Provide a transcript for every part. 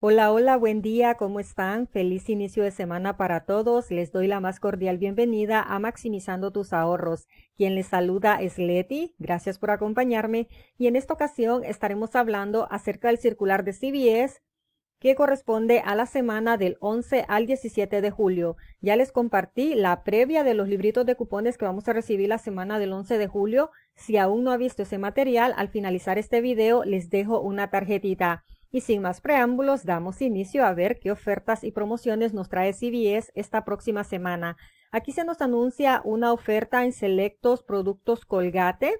Hola, hola, buen día, ¿cómo están? Feliz inicio de semana para todos. Les doy la más cordial bienvenida a Maximizando tus ahorros. Quien les saluda es Leti, gracias por acompañarme y en esta ocasión estaremos hablando acerca del circular de CBS que corresponde a la semana del 11 al 17 de julio. Ya les compartí la previa de los libritos de cupones que vamos a recibir la semana del 11 de julio. Si aún no ha visto ese material, al finalizar este video les dejo una tarjetita. Y sin más preámbulos, damos inicio a ver qué ofertas y promociones nos trae CBS esta próxima semana. Aquí se nos anuncia una oferta en selectos productos Colgate,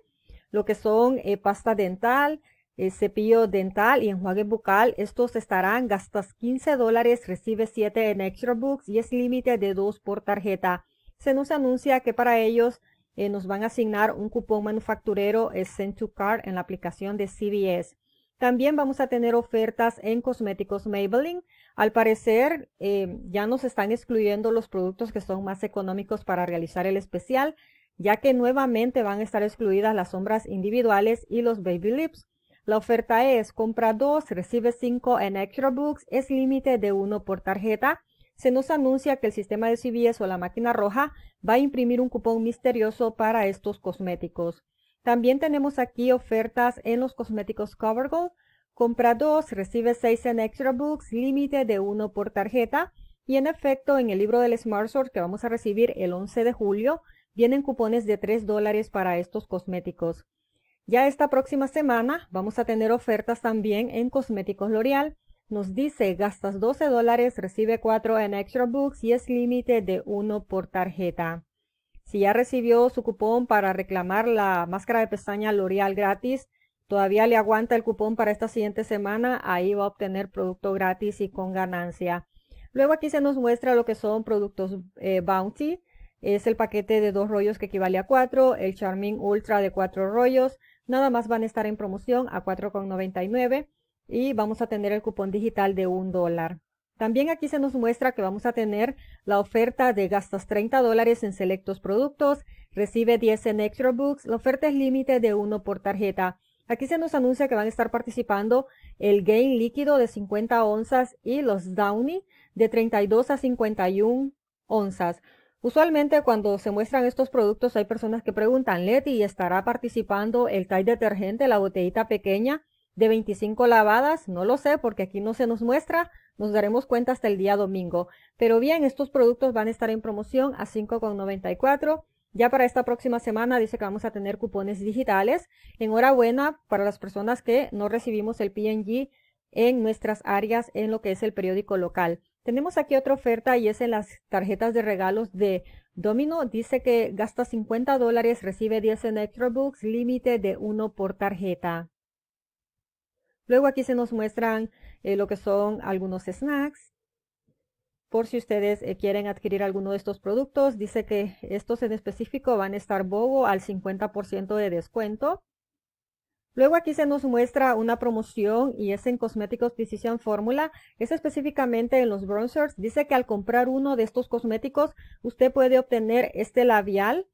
lo que son eh, pasta dental, eh, cepillo dental y enjuague bucal. Estos estarán gastas 15 dólares, recibe 7 en Extra Books y es límite de 2 por tarjeta. Se nos anuncia que para ellos eh, nos van a asignar un cupón manufacturero Send to Card en la aplicación de CBS. También vamos a tener ofertas en cosméticos Maybelline. Al parecer eh, ya nos están excluyendo los productos que son más económicos para realizar el especial, ya que nuevamente van a estar excluidas las sombras individuales y los baby lips. La oferta es compra 2, recibe 5 en Extra Books, es límite de 1 por tarjeta. Se nos anuncia que el sistema de CBS o la máquina roja va a imprimir un cupón misterioso para estos cosméticos. También tenemos aquí ofertas en los cosméticos CoverGirl. Compra 2, recibe 6 en Extra Books, límite de 1 por tarjeta. Y en efecto, en el libro del Smart que vamos a recibir el 11 de julio, vienen cupones de 3 dólares para estos cosméticos. Ya esta próxima semana vamos a tener ofertas también en cosméticos L'Oreal. Nos dice gastas 12 dólares, recibe 4 en Extra Books y es límite de 1 por tarjeta. Si ya recibió su cupón para reclamar la máscara de pestaña L'Oreal gratis, todavía le aguanta el cupón para esta siguiente semana, ahí va a obtener producto gratis y con ganancia. Luego aquí se nos muestra lo que son productos eh, Bounty. Es el paquete de dos rollos que equivale a cuatro, el Charmin Ultra de cuatro rollos. Nada más van a estar en promoción a 4,99 y vamos a tener el cupón digital de un dólar. También aquí se nos muestra que vamos a tener la oferta de gastas 30 dólares en selectos productos, recibe 10 en extra books, la oferta es límite de 1 por tarjeta. Aquí se nos anuncia que van a estar participando el Gain líquido de 50 onzas y los Downy de 32 a 51 onzas. Usualmente cuando se muestran estos productos hay personas que preguntan, Leti, ¿estará participando el Tide detergente, la botellita pequeña de 25 lavadas? No lo sé porque aquí no se nos muestra, nos daremos cuenta hasta el día domingo. Pero bien, estos productos van a estar en promoción a 5,94. Ya para esta próxima semana dice que vamos a tener cupones digitales. Enhorabuena para las personas que no recibimos el PNG en nuestras áreas en lo que es el periódico local. Tenemos aquí otra oferta y es en las tarjetas de regalos de Domino. Dice que gasta 50 dólares, recibe 10 en límite de 1 por tarjeta. Luego aquí se nos muestran eh, lo que son algunos snacks. Por si ustedes eh, quieren adquirir alguno de estos productos, dice que estos en específico van a estar bobo al 50% de descuento. Luego aquí se nos muestra una promoción y es en cosméticos Precision Fórmula. Es específicamente en los bronzers. Dice que al comprar uno de estos cosméticos, usted puede obtener este labial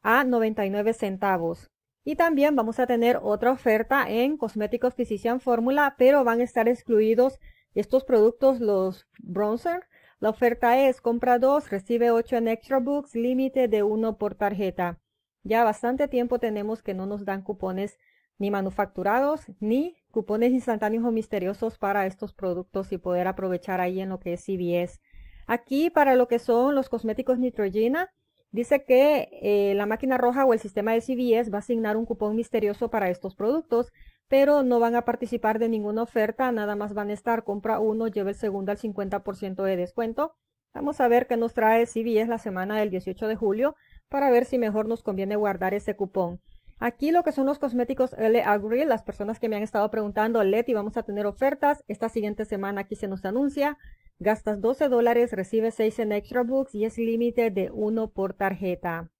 a 99 centavos. Y también vamos a tener otra oferta en Cosméticos Physician fórmula, pero van a estar excluidos estos productos, los bronzer. La oferta es compra 2, recibe 8 en Extra Books, límite de 1 por tarjeta. Ya bastante tiempo tenemos que no nos dan cupones ni manufacturados ni cupones instantáneos o misteriosos para estos productos y poder aprovechar ahí en lo que es CVS. Aquí para lo que son los cosméticos Nitrogena, Dice que eh, la máquina roja o el sistema de CVS va a asignar un cupón misterioso para estos productos, pero no van a participar de ninguna oferta, nada más van a estar compra uno, lleva el segundo al 50% de descuento. Vamos a ver qué nos trae CVS la semana del 18 de julio para ver si mejor nos conviene guardar ese cupón. Aquí lo que son los cosméticos L Agri, las personas que me han estado preguntando, Leti, vamos a tener ofertas. Esta siguiente semana aquí se nos anuncia. Gastas 12 dólares, recibe 6 en Extra Books y es límite de 1 por tarjeta.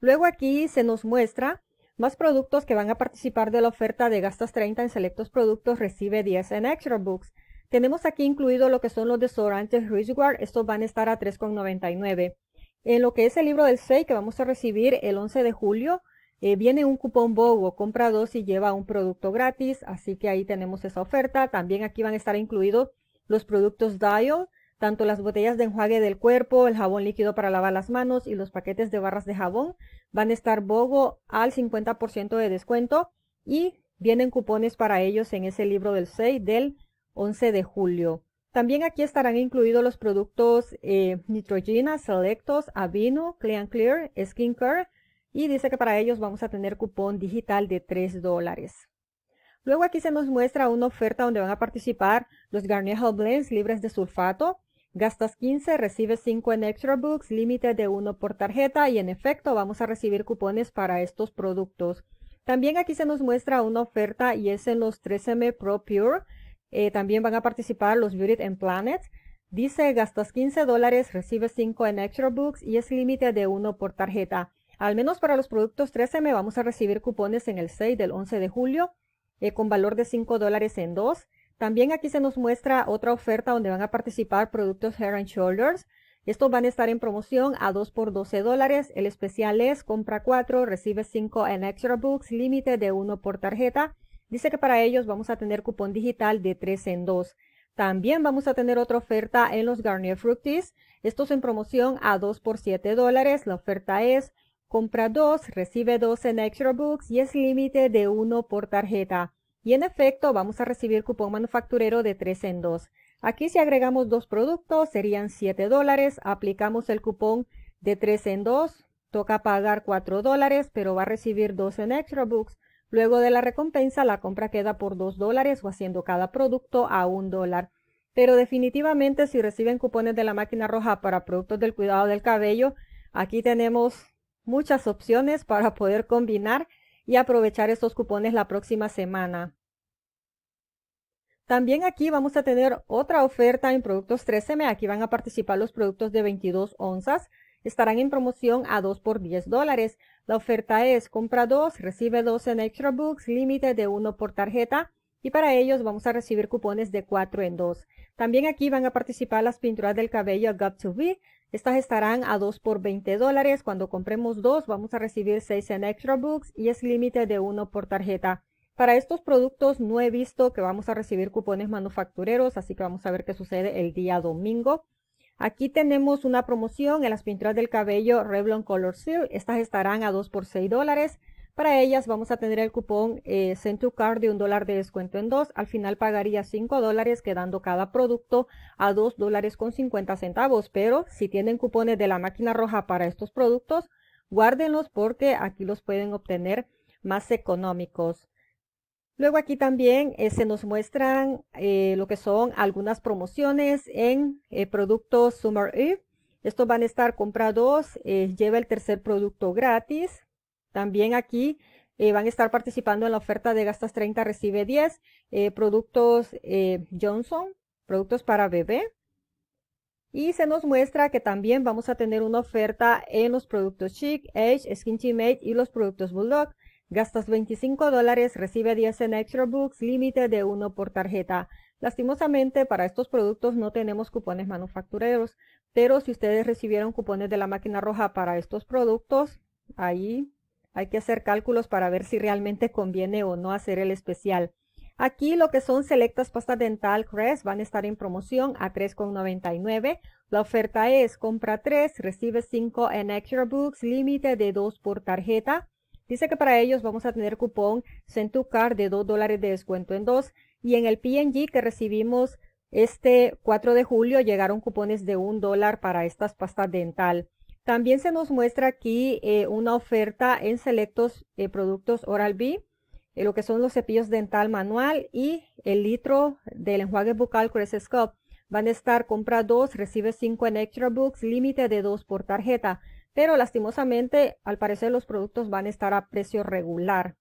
Luego aquí se nos muestra más productos que van a participar de la oferta de gastas 30 en selectos productos, recibe 10 en Extra Books. Tenemos aquí incluido lo que son los desodorantes Richguard, estos van a estar a 3,99. En lo que es el libro del 6 que vamos a recibir el 11 de julio, eh, viene un cupón BOGO, compra dos y lleva un producto gratis, así que ahí tenemos esa oferta. También aquí van a estar incluidos los productos Dial, tanto las botellas de enjuague del cuerpo, el jabón líquido para lavar las manos y los paquetes de barras de jabón. Van a estar BOGO al 50% de descuento y vienen cupones para ellos en ese libro del 6 del 11 de julio. También aquí estarán incluidos los productos eh, Nitrogena, Selectos, Avino, Clean Clear, Care, y dice que para ellos vamos a tener cupón digital de 3 dólares. Luego aquí se nos muestra una oferta donde van a participar los Garnier Health Blends libres de sulfato. Gastas 15, recibes 5 en Extra Books, límite de 1 por tarjeta y en efecto vamos a recibir cupones para estos productos. También aquí se nos muestra una oferta y es en los 3M Pro Pure. Eh, también van a participar los Beauty and Planet. Dice gastas 15 dólares, recibes 5 en Extra Books y es límite de 1 por tarjeta. Al menos para los productos 13M vamos a recibir cupones en el 6 del 11 de julio eh, con valor de 5 dólares en 2. También aquí se nos muestra otra oferta donde van a participar productos Hair and Shoulders. Estos van a estar en promoción a 2 por 12 dólares. El especial es compra 4, recibe 5 en Extra Books, límite de 1 por tarjeta. Dice que para ellos vamos a tener cupón digital de 3 en 2. También vamos a tener otra oferta en los Garnier Fructis. Estos en promoción a 2 por 7 dólares. La oferta es Compra dos, recibe dos en Extra Books y es límite de uno por tarjeta. Y en efecto, vamos a recibir cupón manufacturero de 3 en 2. Aquí si agregamos dos productos serían 7 dólares, aplicamos el cupón de 3 en 2, toca pagar 4 dólares, pero va a recibir 2 en Extra Books. Luego de la recompensa, la compra queda por 2 dólares o haciendo cada producto a 1 dólar. Pero definitivamente si reciben cupones de la máquina roja para productos del cuidado del cabello, aquí tenemos muchas opciones para poder combinar y aprovechar estos cupones la próxima semana. También aquí vamos a tener otra oferta en productos 13M. Aquí van a participar los productos de 22 onzas. Estarán en promoción a 2 por 10 dólares. La oferta es compra 2, recibe 2 en Extra Books, límite de 1 por tarjeta. Y para ellos vamos a recibir cupones de 4 en 2. También aquí van a participar las pinturas del cabello Got 2 b estas estarán a 2 por 20 dólares. Cuando compremos dos, vamos a recibir 6 en Extra Books y es límite de uno por tarjeta. Para estos productos no he visto que vamos a recibir cupones manufactureros, así que vamos a ver qué sucede el día domingo. Aquí tenemos una promoción en las pinturas del cabello Revlon Color Seal. Estas estarán a 2 por 6 dólares. Para ellas vamos a tener el cupón eh, to Card de un dólar de descuento en dos. Al final pagaría cinco dólares quedando cada producto a dos dólares con 50 centavos. Pero si tienen cupones de la máquina roja para estos productos, guárdenlos porque aquí los pueden obtener más económicos. Luego aquí también eh, se nos muestran eh, lo que son algunas promociones en eh, productos Summer Eve. Estos van a estar comprados. lleva el tercer producto gratis, también aquí eh, van a estar participando en la oferta de Gastas 30 Recibe 10, eh, productos eh, Johnson, productos para bebé. Y se nos muestra que también vamos a tener una oferta en los productos Chic, Edge, Skin Made y los productos Bulldog. Gastas 25 dólares, recibe 10 en Extra Books, límite de uno por tarjeta. Lastimosamente, para estos productos no tenemos cupones manufactureros, pero si ustedes recibieron cupones de la máquina roja para estos productos, ahí hay que hacer cálculos para ver si realmente conviene o no hacer el especial. Aquí lo que son selectas pasta dental Crest van a estar en promoción a $3,99. La oferta es compra 3, recibe 5 en Extra Books, límite de 2 por tarjeta. Dice que para ellos vamos a tener cupón Centucar de 2 dólares de descuento en 2. Y en el PNG que recibimos este 4 de julio llegaron cupones de 1 dólar para estas pastas dental. También se nos muestra aquí eh, una oferta en selectos eh, productos Oral-B, eh, lo que son los cepillos dental manual y el litro del enjuague bucal Crest Van a estar compra 2, recibe 5 en Extra Books, límite de 2 por tarjeta. Pero lastimosamente, al parecer los productos van a estar a precio regular.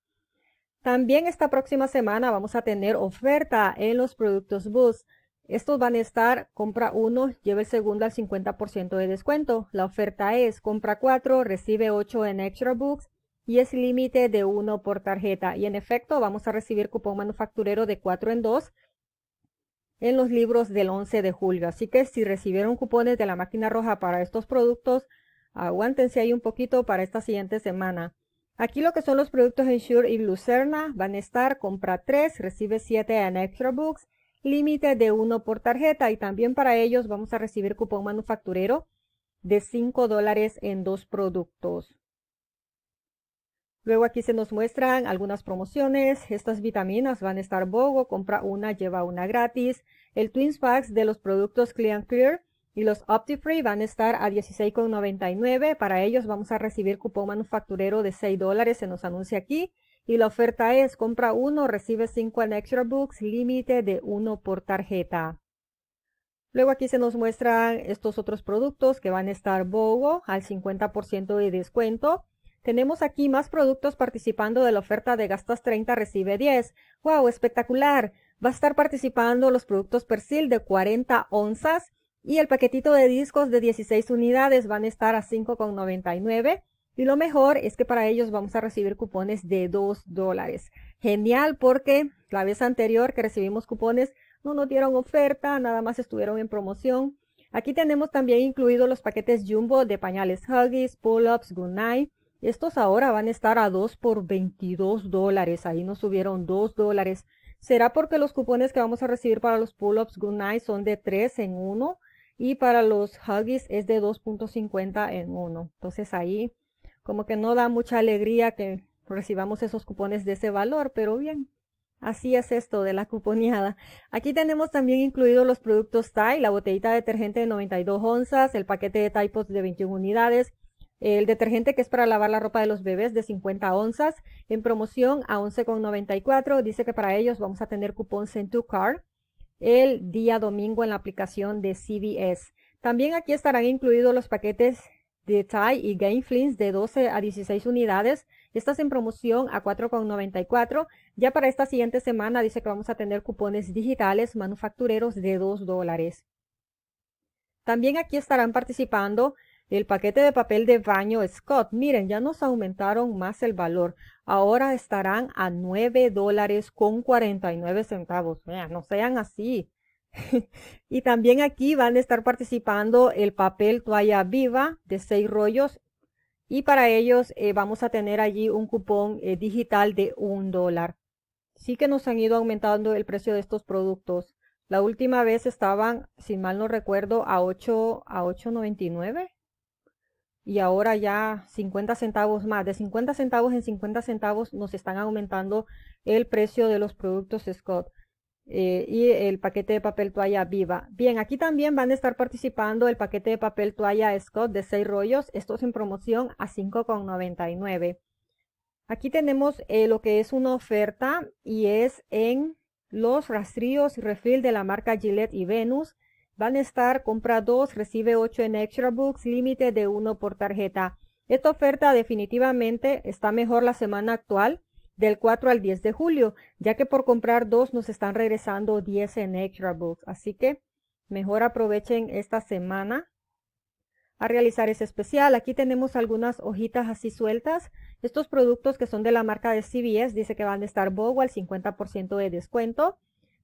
También esta próxima semana vamos a tener oferta en los productos Boost. Estos van a estar, compra uno, lleva el segundo al 50% de descuento. La oferta es, compra cuatro, recibe 8 en Extra Books y es límite de 1 por tarjeta. Y en efecto, vamos a recibir cupón manufacturero de 4 en 2 en los libros del 11 de julio. Así que si recibieron cupones de la máquina roja para estos productos, aguántense ahí un poquito para esta siguiente semana. Aquí lo que son los productos Ensure y Lucerna van a estar, compra 3, recibe 7 en Extra Books límite de uno por tarjeta y también para ellos vamos a recibir cupón manufacturero de 5 dólares en dos productos. Luego aquí se nos muestran algunas promociones. Estas vitaminas van a estar Bogo, compra una, lleva una gratis. El Twins Packs de los productos Clean Clear y los OptiFree van a estar a $16,99. Para ellos vamos a recibir cupón manufacturero de 6 dólares, se nos anuncia aquí y la oferta es compra uno, recibe cinco en Extra Books, límite de uno por tarjeta. Luego aquí se nos muestran estos otros productos que van a estar BOGO al 50% de descuento. Tenemos aquí más productos participando de la oferta de gastas 30, recibe 10. ¡Wow! ¡Espectacular! Va a estar participando los productos Persil de 40 onzas y el paquetito de discos de 16 unidades van a estar a 5,99. Y lo mejor es que para ellos vamos a recibir cupones de 2 dólares. Genial porque la vez anterior que recibimos cupones no nos dieron oferta, nada más estuvieron en promoción. Aquí tenemos también incluidos los paquetes Jumbo de pañales Huggies, Pull-Ups, Goodnight. Estos ahora van a estar a 2 por 22 dólares. Ahí nos subieron 2 dólares. ¿Será porque los cupones que vamos a recibir para los Pull-Ups Goodnight son de 3 en 1? Y para los Huggies es de 2.50 en 1. Entonces ahí como que no da mucha alegría que recibamos esos cupones de ese valor, pero bien, así es esto de la cuponeada. Aquí tenemos también incluidos los productos Tide, la botellita de detergente de 92 onzas, el paquete de Tide de 21 unidades, el detergente que es para lavar la ropa de los bebés de 50 onzas, en promoción a 11,94. Dice que para ellos vamos a tener cupón en to Car el día domingo en la aplicación de CVS. También aquí estarán incluidos los paquetes de y Game de 12 a 16 unidades. Estas en promoción a 4,94. Ya para esta siguiente semana dice que vamos a tener cupones digitales manufactureros de 2 dólares. También aquí estarán participando el paquete de papel de baño Scott. Miren, ya nos aumentaron más el valor. Ahora estarán a 9 dólares con 49 centavos. no sean así. y también aquí van a estar participando el papel toalla viva de seis rollos y para ellos eh, vamos a tener allí un cupón eh, digital de un dólar. Sí que nos han ido aumentando el precio de estos productos. La última vez estaban, si mal no recuerdo, a a 8.99 y ahora ya 50 centavos más. De 50 centavos en 50 centavos nos están aumentando el precio de los productos Scott. Eh, y el paquete de papel toalla viva. Bien, aquí también van a estar participando el paquete de papel toalla Scott de 6 rollos, estos en promoción a 5,99. Aquí tenemos eh, lo que es una oferta y es en los rastrillos y refil de la marca Gillette y Venus. Van a estar compra 2, recibe 8 en Extra Books, límite de 1 por tarjeta. Esta oferta definitivamente está mejor la semana actual del 4 al 10 de julio, ya que por comprar dos nos están regresando 10 en Extra Books. Así que mejor aprovechen esta semana a realizar ese especial. Aquí tenemos algunas hojitas así sueltas. Estos productos que son de la marca de CBS, dice que van a estar BOGO al 50% de descuento.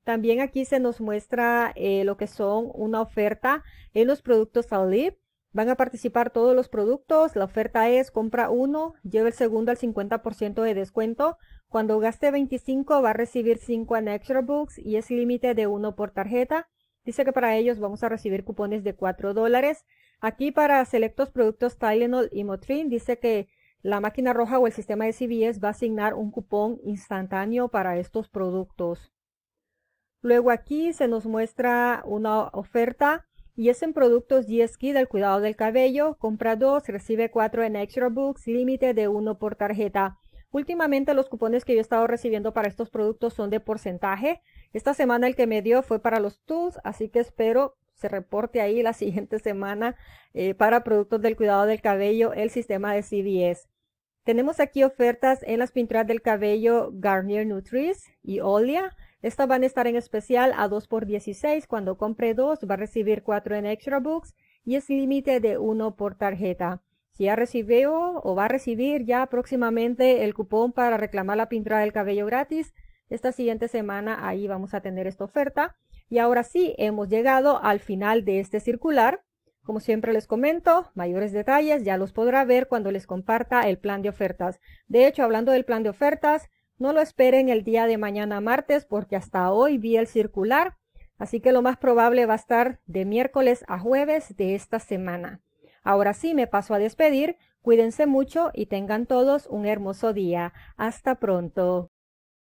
También aquí se nos muestra eh, lo que son una oferta en los productos Alib. Van a participar todos los productos. La oferta es compra uno, lleva el segundo al 50% de descuento. Cuando gaste 25 va a recibir 5 en Extra Books y es límite de uno por tarjeta. Dice que para ellos vamos a recibir cupones de 4 dólares. Aquí para selectos productos Tylenol y Motrin dice que la máquina roja o el sistema de CBS va a asignar un cupón instantáneo para estos productos. Luego aquí se nos muestra una oferta y es en productos GSK del cuidado del cabello. Compra 2, recibe 4 en Extra Books, límite de 1 por tarjeta. Últimamente los cupones que yo he estado recibiendo para estos productos son de porcentaje. Esta semana el que me dio fue para los tools, así que espero se reporte ahí la siguiente semana eh, para productos del cuidado del cabello, el sistema de CBS. Tenemos aquí ofertas en las pinturas del cabello Garnier Nutris y Olia estas van a estar en especial a 2 por 16. Cuando compre 2 va a recibir 4 en Extra Books y es límite de 1 por tarjeta. Si ya recibió o va a recibir ya próximamente el cupón para reclamar la pintura del cabello gratis, esta siguiente semana ahí vamos a tener esta oferta. Y ahora sí, hemos llegado al final de este circular. Como siempre les comento, mayores detalles ya los podrá ver cuando les comparta el plan de ofertas. De hecho, hablando del plan de ofertas, no lo esperen el día de mañana martes porque hasta hoy vi el circular, así que lo más probable va a estar de miércoles a jueves de esta semana. Ahora sí, me paso a despedir. Cuídense mucho y tengan todos un hermoso día. Hasta pronto.